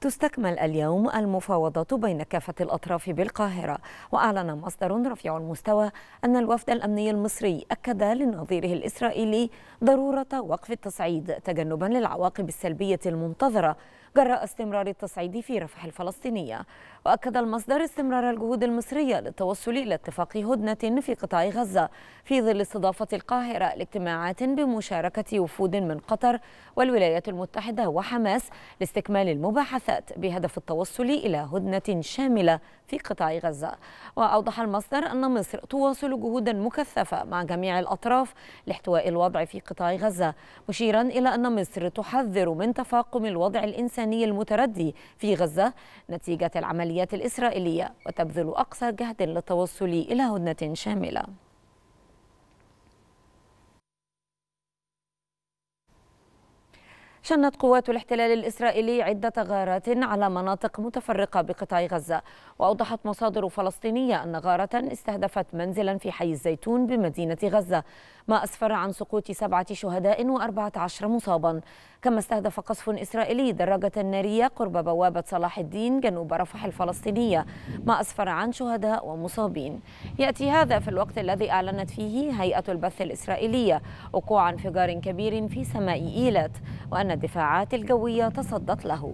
تستكمل اليوم المفاوضات بين كافة الأطراف بالقاهرة وأعلن مصدر رفيع المستوى أن الوفد الأمني المصري أكد لنظيره الإسرائيلي ضرورة وقف التصعيد تجنبا للعواقب السلبية المنتظرة جراء استمرار التصعيد في رفح الفلسطينية وأكد المصدر استمرار الجهود المصرية للتوصل إلى اتفاق هدنة في قطاع غزة في ظل استضافة القاهرة لاجتماعات بمشاركة وفود من قطر والولايات المتحدة وحماس لاستكمال المباحثات بهدف التوصل إلى هدنة شاملة في قطاع غزة وأوضح المصدر أن مصر تواصل جهودا مكثفة مع جميع الأطراف لاحتواء الوضع في قطاع غزة مشيرا إلى أن مصر تحذر من تفاقم الوضع الإنساني الإنساني المتردي في غزة نتيجة العمليات الإسرائيلية وتبذل أقصى جهد للتوصل إلى هدنة شاملة شنت قوات الاحتلال الإسرائيلي عدة غارات على مناطق متفرقة بقطاع غزة وأوضحت مصادر فلسطينية أن غارة استهدفت منزلا في حي الزيتون بمدينة غزة ما أسفر عن سقوط سبعة شهداء و14 مصابا كما استهدف قصف إسرائيلي دراجة نارية قرب بوابة صلاح الدين جنوب رفح الفلسطينية ما أسفر عن شهداء ومصابين يأتي هذا في الوقت الذي أعلنت فيه هيئة البث الإسرائيلية وقوع انفجار كبير في سماء إيلات وأن الدفاعات الجوية تصدت له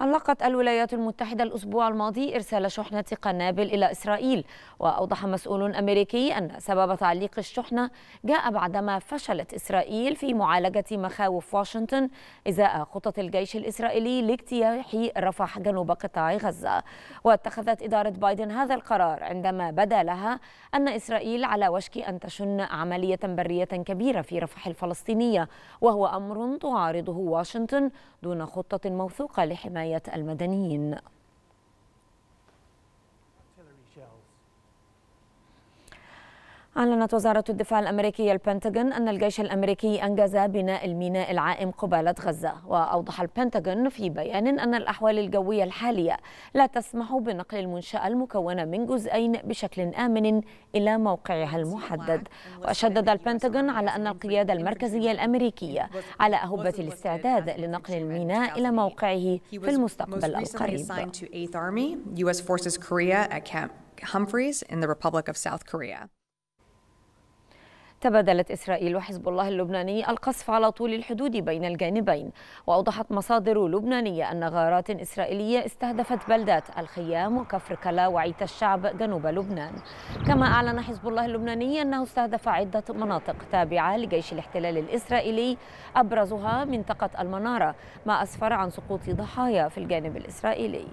علقت الولايات المتحدة الأسبوع الماضي إرسال شحنة قنابل إلى إسرائيل وأوضح مسؤول أمريكي أن سبب تعليق الشحنة جاء بعدما فشلت إسرائيل في معالجة مخاوف واشنطن إزاء خطط الجيش الإسرائيلي لاجتياح رفح جنوب قطاع غزة واتخذت إدارة بايدن هذا القرار عندما بدا لها أن إسرائيل على وشك أن تشن عملية برية كبيرة في رفح الفلسطينية وهو أمر تعارضه واشنطن دون خطة موثوقة لحماية حماية المدنيين أعلنت وزارة الدفاع الأمريكية البنتاغون أن الجيش الأمريكي أنجز بناء الميناء العائم قبالة غزة وأوضح البنتاغون في بيان أن الأحوال الجوية الحالية لا تسمح بنقل المنشأة المكونة من جزئين بشكل آمن إلى موقعها المحدد وشدد البنتاغون على أن القيادة المركزية الأمريكية على أهبة الاستعداد لنقل الميناء إلى موقعه في المستقبل القريب. تبادلت إسرائيل وحزب الله اللبناني القصف على طول الحدود بين الجانبين وأوضحت مصادر لبنانية أن غارات إسرائيلية استهدفت بلدات الخيام وكفر كلا وعيت الشعب جنوب لبنان كما أعلن حزب الله اللبناني أنه استهدف عدة مناطق تابعة لجيش الاحتلال الإسرائيلي أبرزها منطقة المنارة ما أسفر عن سقوط ضحايا في الجانب الإسرائيلي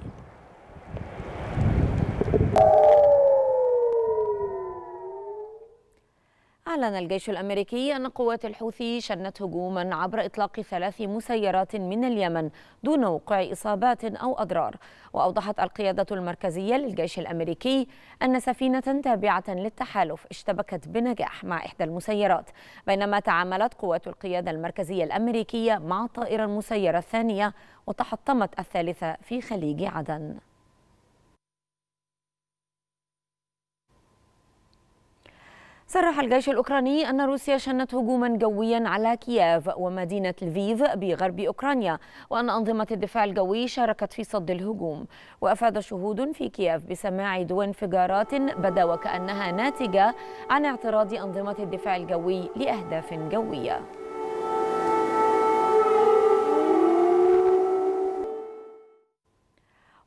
أعلن الجيش الأمريكي أن قوات الحوثي شنت هجوما عبر إطلاق ثلاث مسيرات من اليمن دون وقوع إصابات أو أضرار وأوضحت القيادة المركزية للجيش الأمريكي أن سفينة تابعة للتحالف اشتبكت بنجاح مع إحدى المسيرات بينما تعاملت قوات القيادة المركزية الأمريكية مع الطائرة المسيرة الثانية وتحطمت الثالثة في خليج عدن صرح الجيش الأوكراني أن روسيا شنت هجوما جويا على كييف ومدينة لفيف بغرب أوكرانيا وأن أنظمة الدفاع الجوي شاركت في صد الهجوم وأفاد شهود في كييف بسماع دو انفجارات بدا وكأنها ناتجة عن اعتراض أنظمة الدفاع الجوي لأهداف جوية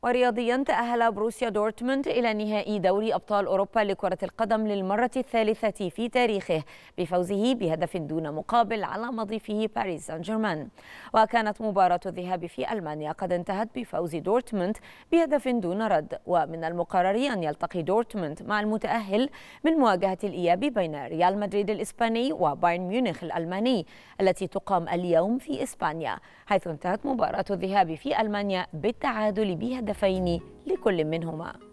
ورياضيا تأهل بروسيا دورتموند إلى نهائي دوري أبطال أوروبا لكرة القدم للمرة الثالثة في تاريخه بفوزه بهدف دون مقابل على مضيفه باريس سان جيرمان وكانت مباراة الذهاب في ألمانيا قد انتهت بفوز دورتموند بهدف دون رد ومن المقرر أن يلتقي دورتموند مع المتأهل من مواجهة الإياب بين ريال مدريد الإسباني وبايرن ميونخ الألماني التي تقام اليوم في إسبانيا حيث انتهت مباراة الذهاب في ألمانيا بالتعادل بهدف الطرفين لكل منهما